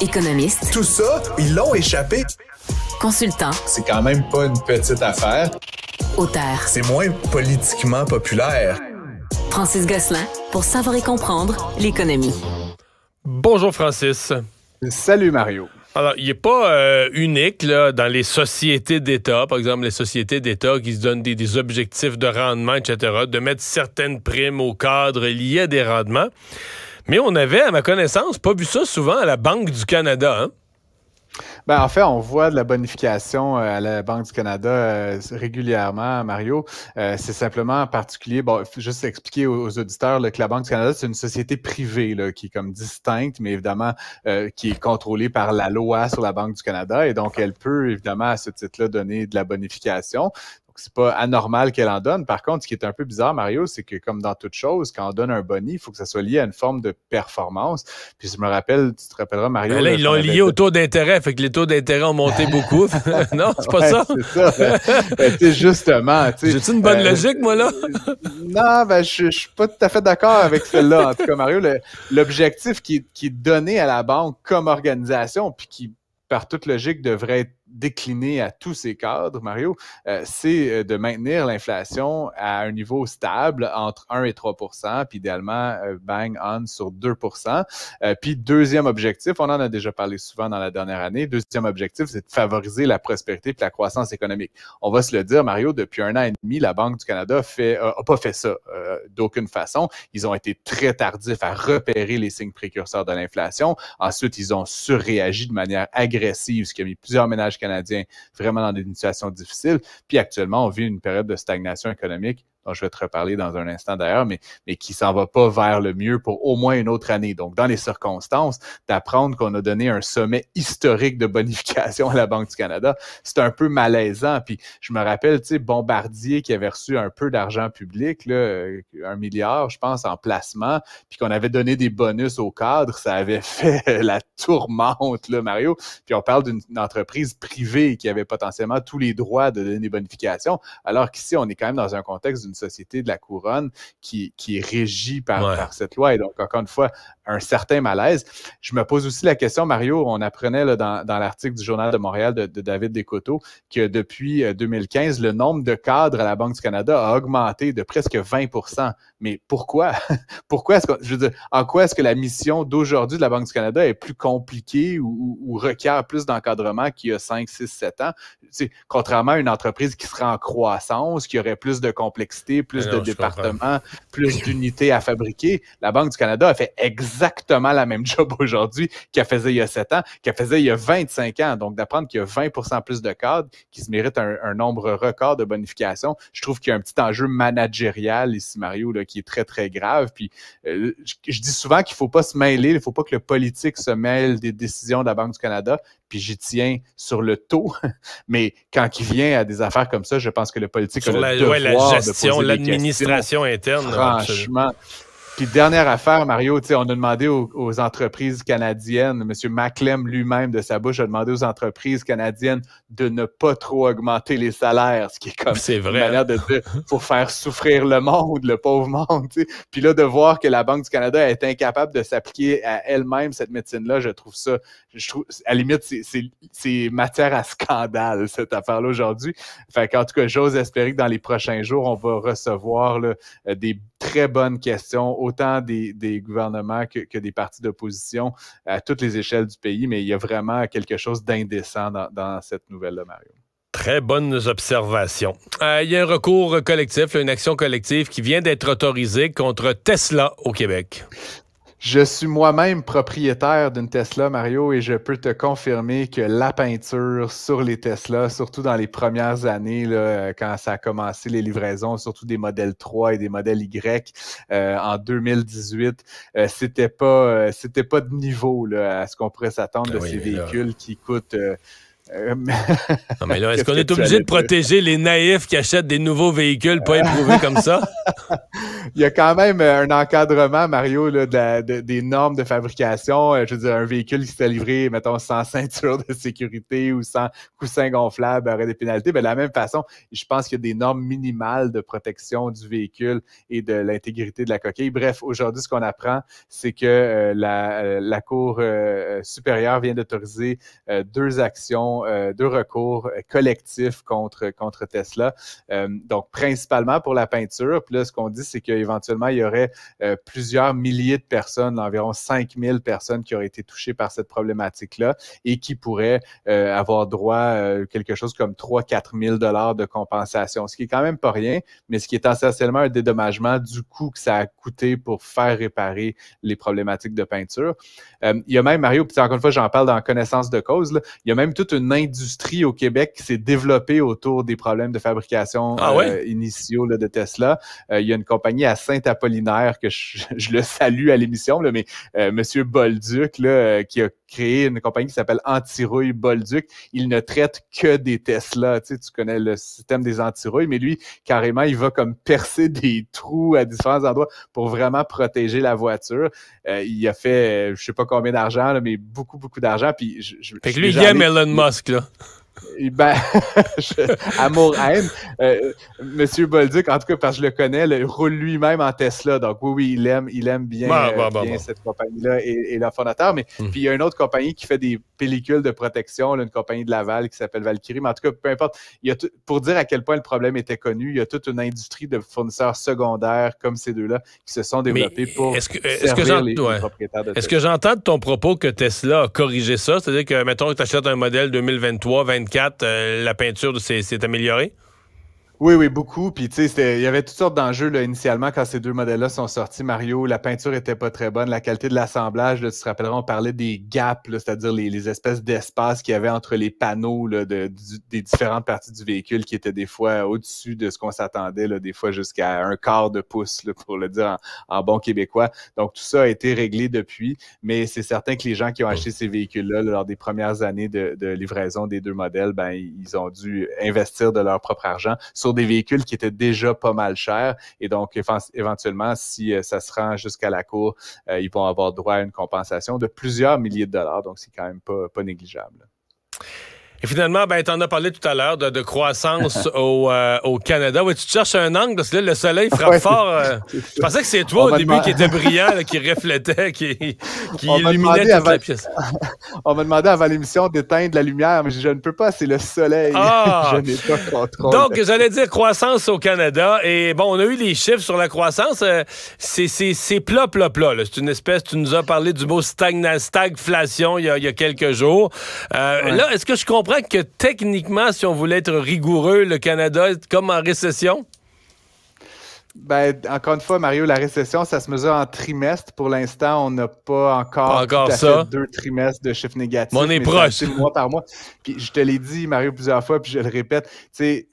économiste. Tout ça, ils l'ont échappé. Consultant. C'est quand même pas une petite affaire. Auteur. C'est moins politiquement populaire. Francis Gosselin, pour savoir et comprendre l'économie. Bonjour Francis. Salut Mario. Alors, il n'est pas euh, unique là, dans les sociétés d'État, par exemple les sociétés d'État qui se donnent des, objectifs de rendement, etc., de mettre certaines primes au cadre lié à des rendements. Mais on avait, à ma connaissance, pas vu ça souvent à la Banque du Canada. Hein? Ben, en fait, on voit de la bonification euh, à la Banque du Canada euh, régulièrement, Mario. Euh, c'est simplement en particulier, bon, juste expliquer aux, auditeurs que la Banque du Canada, c'est une société privée qui est comme distincte, mais évidemment qui est contrôlée par la loi sur la Banque du Canada. Et donc, elle peut évidemment à ce titre-là donner de la bonification. Donc, c'est pas anormal qu'elle en donne. Par contre, ce qui est un peu bizarre, Mario, c'est que comme dans toute chose, quand on donne un boni, il faut que ça soit lié à une forme de performance. Puis je me rappelle, tu te rappelleras, Mario. Ben là, ils l'ont lié au taux d'intérêt, fait que les taux d'intérêt ont monté beaucoup. non, c'est pas ça? C'est ça. ben, justement. J'ai-tu une bonne euh, logique, moi, là? non, ben, je, suis pas tout à fait d'accord avec celle-là. En tout cas, Mario, l'objectif qui, qui est donné à la banque comme organisation, puis qui, par toute logique, devrait être décliné à tous ces cadres, Mario, euh, c'est euh, de maintenir l'inflation à un niveau stable entre 1 et 3 puis idéalement, euh, bang on sur 2 Puis deuxième objectif, on en a déjà parlé souvent dans la dernière année, deuxième objectif, c'est de favoriser la prospérité et la croissance économique. On va se le dire, Mario, depuis un an et demi, la Banque du Canada n'a pas fait ça d'aucune façon. Ils ont été très tardifs à repérer les signes précurseurs de l'inflation. Ensuite, ils ont surréagi de manière agressive, ce qui a mis plusieurs ménages canadiens vraiment dans des situations difficiles. Puis actuellement, on vit une période de stagnation économique dont je vais te reparler dans un instant d'ailleurs, mais, mais qui s'en va pas vers le mieux pour au moins une autre année. Donc, dans les circonstances, d'apprendre qu'on a donné un sommet historique de bonification à la Banque du Canada, c'est un peu malaisant. Puis, je me rappelle, tu sais, Bombardier qui avait reçu un peu d'argent public, là, euh, un milliard, je pense, en placement, puis qu'on avait donné des bonus au cadre, ça avait fait la tourmente, là, Mario. Puis, on parle d'une entreprise privée qui avait potentiellement tous les droits de donner des bonifications, alors qu'ici, on est quand même dans un contexte une société de la couronne qui, est régie par, par cette loi. Et donc, encore une fois, un certain malaise. Je me pose aussi la question, Mario, on apprenait dans, l'article du Journal de Montréal de, David Descoteaux que depuis 2015, euh, le nombre de cadres à la Banque du Canada a augmenté de presque 20 Mais pourquoi? pourquoi est-ce que, je en quoi est-ce que la mission d'aujourd'hui de la Banque du Canada est plus compliquée ou, requiert plus d'encadrement qu'il y a 5, 6, 7 ans? contrairement à une entreprise qui serait en croissance, qui aurait plus de complexité, plus de départements, plus d'unités à fabriquer, la Banque du Canada a fait exactement exactement la même job aujourd'hui qu'elle faisait il y a 7 ans, qu'elle faisait il y a 25 ans. Donc, d'apprendre qu'il y a 20 plus de cadres qui se méritent un, nombre record de bonifications, je trouve qu'il y a un petit enjeu managérial ici, Mario, là, qui est très, très grave. Puis, euh, je, dis souvent qu'il ne faut pas se mêler, il ne faut pas que le politique se mêle des décisions de la Banque du Canada, puis j'y tiens sur le taux. Mais quand il vient à des affaires comme ça, je pense que le politique sur le la, la gestion, l'administration interne. Franchement, puis dernière affaire, Mario, on a demandé aux, entreprises canadiennes, M. Maclem lui-même de sa bouche a demandé aux entreprises canadiennes de ne pas trop augmenter les salaires, ce qui est comme une manière de pour hein? faire souffrir le monde, le pauvre monde. Puis là, de voir que la Banque du Canada est incapable de s'appliquer à elle-même cette médecine-là, je trouve ça, je trouve, à limite, c'est matière à scandale, cette affaire-là aujourd'hui. Fait qu'en tout cas, j'ose espérer que dans les prochains jours, on va recevoir là, euh, des très bonne question, autant des, gouvernements que, des partis d'opposition à toutes les échelles du pays, mais il y a vraiment quelque chose d'indécent dans, cette nouvelle-là, Mario. Très bonnes observations. Euh, il y a un recours collectif, une action collective qui vient d'être autorisée contre Tesla au Québec. Je suis moi-même propriétaire d'une Tesla, Mario, et je peux te confirmer que la peinture sur les Tesla, surtout dans les premières années, là, euh, quand ça a commencé les livraisons, surtout des modèles 3 et des modèles Y euh, en 2018, euh, c'était pas euh, c'était pas de niveau à ce qu'on pourrait s'attendre de ben ces véhicules qui coûtent euh, non, mais là, est-ce qu'on est, obligé de protéger les naïfs qui achètent des nouveaux véhicules pas éprouvés comme ça? Il y a quand même euh, un encadrement, Mario, là, des normes de fabrication. Euh, je veux dire, un véhicule qui s'est livré, mettons, sans ceinture de sécurité ou sans coussin gonflable aurait des pénalités. Mais de la même façon, je pense qu'il y a des normes minimales de protection du véhicule et de l'intégrité de la coquille. Bref, aujourd'hui, ce qu'on apprend, c'est que la, Cour supérieure vient d'autoriser deux actions de euh, deux recours euh, collectifs contre, contre Tesla. Euh, donc, principalement pour la peinture. Puis là, ce qu'on dit, c'est qu'éventuellement, il y aurait plusieurs milliers de personnes, environ 5000 personnes qui auraient été touchées par cette problématique-là et qui pourraient avoir droit à quelque chose comme 3-4 000 dollars de compensation, ce qui est quand même pas rien, mais ce qui est essentiellement un dédommagement du coût que ça a coûté pour faire réparer les problématiques de peinture. il y a même, Mario, puis encore une fois, j'en parle dans connaissance de cause, il y a même toute une industrie au Québec qui s'est développée autour des problèmes de fabrication ah euh, initiaux de Tesla. Euh, il y a une compagnie à Saint-Apollinaire que je, le salue à l'émission, mais M. Euh, Monsieur Bolduc, qui a créé une compagnie qui s'appelle Antirouille Bolduc, il ne traite que des Tesla. Tu, connais le système des antirouilles, mais lui, carrément, il va comme percer des trous à différents endroits pour vraiment protéger la voiture. il a fait, je sais pas combien d'argent, mais beaucoup, beaucoup d'argent. Puis lui, il aime Elon Musk. Oslo. Ben, amour, haine. Euh, Monsieur Bolduc, en tout cas, parce que je le connais, le roule lui-même en Tesla. Donc, oui, oui, il aime, il aime bien, bah, bah, euh, bah, cette compagnie-là et, la fondateur. Mais hmm. puis, il y a une autre compagnie qui fait des pellicules de protection, une compagnie de Laval qui s'appelle Valkyrie. Mais en tout cas, peu importe. pour dire à quel point le problème était connu, il y a toute une industrie de fournisseurs secondaires comme ces deux-là qui se sont développés pour les, propriétaires de Est-ce que j'entends de ton propos que Tesla a corrigé ça? C'est-à-dire que, mettons, tu achètes un modèle 2023, 2024, euh, la peinture s'est améliorée? Oui, oui, beaucoup. Puis, tu sais, il y avait toutes sortes d'enjeux là, initialement quand ces deux modèles-là sont sortis. Mario, la peinture était pas très bonne, la qualité de l'assemblage, là, tu te rappelleras, on parlait des gaps, là, c'est-à-dire les, espèces d'espace qu'il y avait entre les panneaux là, de, des différentes parties du véhicule qui étaient des fois au-dessus de ce qu'on s'attendait, là, des fois jusqu'à un quart de pouce, pour le dire en, bon québécois. Donc, tout ça a été réglé depuis, mais c'est certain que les gens qui ont acheté ces véhicules-là lors des premières années de, livraison des deux modèles, ben, ils ont dû investir de leur propre argent des véhicules qui étaient déjà pas mal chers. Et donc, éventuellement, si euh, ça se rend jusqu'à la cour, euh, ils vont avoir droit à une compensation de plusieurs milliers de dollars. Donc, c'est quand même pas, pas négligeable. Et finalement, ben, tu en as parlé tout à l'heure de, croissance euh, au, Canada. Ouais, tu cherches un angle parce que là, le soleil frappe fort. Euh, je pensais que c'est toi au début qui était brillant, qui reflétait, qui, qui illuminait la pièce. on m'a demandé avant l'émission d'éteindre la lumière, mais je, ne peux pas, c'est le soleil. Ah! je n'ai pas contrôle. Donc, j'allais dire croissance au Canada. Et bon, on a eu les chiffres sur la croissance. Euh, c'est plat, plat, plat. C'est une espèce, tu nous as parlé du mot stagflation il y, a, quelques jours. Là, est-ce que je comprends que techniquement, si on voulait être rigoureux, le Canada est comme en récession? Ben, encore une fois, Mario, la récession, ça se mesure en trimestre. Pour l'instant, on n'a pas encore, deux trimestres de chiffre négatif. On est proche. par mois. Puis je te l'ai dit, Mario, plusieurs fois, puis je le répète. Tu sais,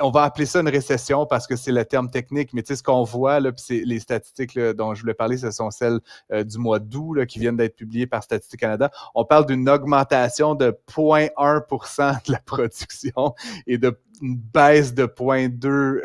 on va appeler ça une récession parce que c'est le terme technique, mais tu sais, ce qu'on voit, là, c'est les statistiques dont je voulais parler, ce sont celles euh, du mois d'août qui viennent d'être publiées par Statistique Canada. On parle d'une augmentation de 0,1 de la production et de baisse de 0,2, euh,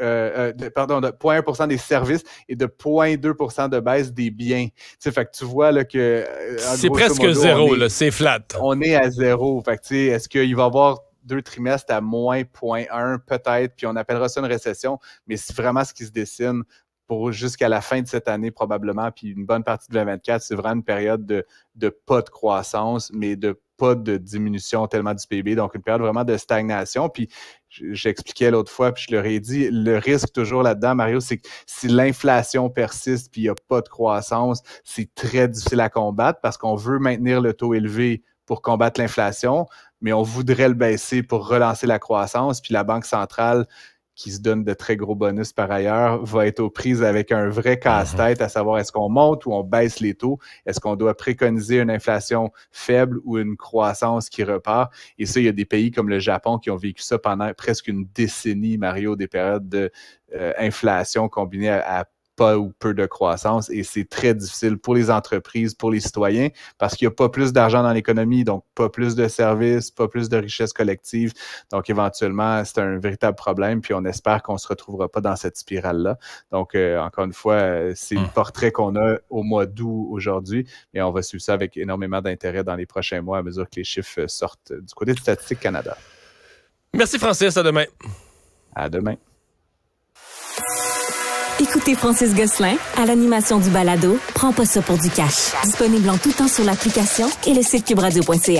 euh, pardon, de 0,1 des services et de 0,2 de baisse des biens. Tu fait que tu vois que... C'est presque zéro, c'est flat. On est à zéro. Fait est-ce qu'il va y avoir deux trimestres à moins 0.1 peut-être, puis on appellera ça une récession, mais c'est vraiment ce qui se dessine pour jusqu'à la fin de cette année probablement, puis une bonne partie de 2024, c'est vraiment une période de, pas de croissance, mais de pas de diminution tellement du PIB, donc une période vraiment de stagnation. Puis j'expliquais l'autre fois, puis je leur ai dit, le risque toujours là-dedans, Mario, c'est que si l'inflation persiste puis il n'y a pas de croissance, c'est très difficile à combattre parce qu'on veut maintenir le taux élevé pour combattre l'inflation, mais on voudrait le baisser pour relancer la croissance. Puis la Banque centrale, qui se donne de très gros bonus par ailleurs, va être aux prises avec un vrai casse-tête, mhm. à savoir est-ce qu'on monte ou on baisse les taux, est-ce qu'on doit préconiser une inflation faible ou une croissance qui repart. Et ça, il y a des pays comme le Japon qui ont vécu ça pendant presque une décennie, Mario, des périodes d'inflation euh, combinées à pas ou peu de croissance et c'est très difficile pour les entreprises, pour les citoyens, parce qu'il n'y a pas plus d'argent dans l'économie, donc pas plus de services, pas plus de richesses collectives. Donc éventuellement, c'est un véritable problème, puis on espère qu'on ne se retrouvera pas dans cette spirale-là. Donc euh, encore une fois, euh, c'est le hmm. portrait qu'on a au mois d'août aujourd'hui, mais on va suivre ça avec énormément d'intérêt dans les prochains mois à mesure que les chiffres euh, sortent du côté de Statistique Canada. Merci Francis, à demain. À demain. Écoutez Francis Gosselin à l'animation du balado Prends pas ça pour du cash. Disponible en tout temps sur l'application et le site cubradio.ca.